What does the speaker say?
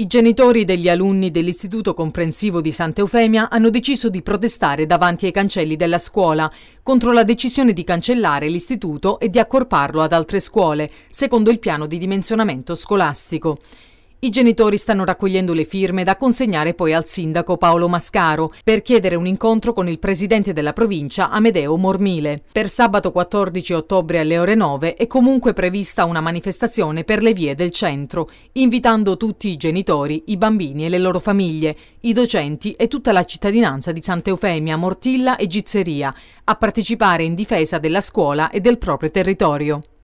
I genitori degli alunni dell'Istituto Comprensivo di Sant'Eufemia hanno deciso di protestare davanti ai cancelli della scuola contro la decisione di cancellare l'istituto e di accorparlo ad altre scuole, secondo il piano di dimensionamento scolastico. I genitori stanno raccogliendo le firme da consegnare poi al sindaco Paolo Mascaro per chiedere un incontro con il presidente della provincia Amedeo Mormile. Per sabato 14 ottobre alle ore 9 è comunque prevista una manifestazione per le vie del centro, invitando tutti i genitori, i bambini e le loro famiglie, i docenti e tutta la cittadinanza di Sant'Eufemia, Mortilla e Gizzeria a partecipare in difesa della scuola e del proprio territorio.